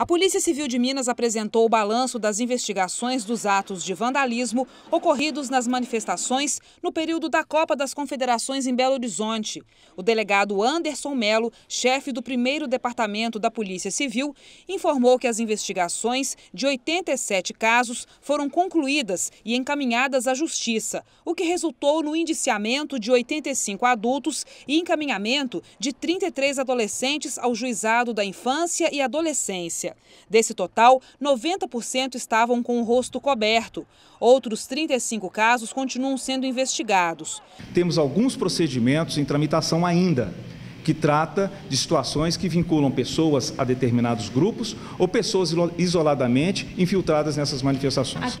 A Polícia Civil de Minas apresentou o balanço das investigações dos atos de vandalismo ocorridos nas manifestações no período da Copa das Confederações em Belo Horizonte. O delegado Anderson Melo, chefe do primeiro departamento da Polícia Civil, informou que as investigações de 87 casos foram concluídas e encaminhadas à Justiça, o que resultou no indiciamento de 85 adultos e encaminhamento de 33 adolescentes ao juizado da infância e adolescência. Desse total, 90% estavam com o rosto coberto. Outros 35 casos continuam sendo investigados. Temos alguns procedimentos em tramitação ainda que trata de situações que vinculam pessoas a determinados grupos ou pessoas isoladamente infiltradas nessas manifestações.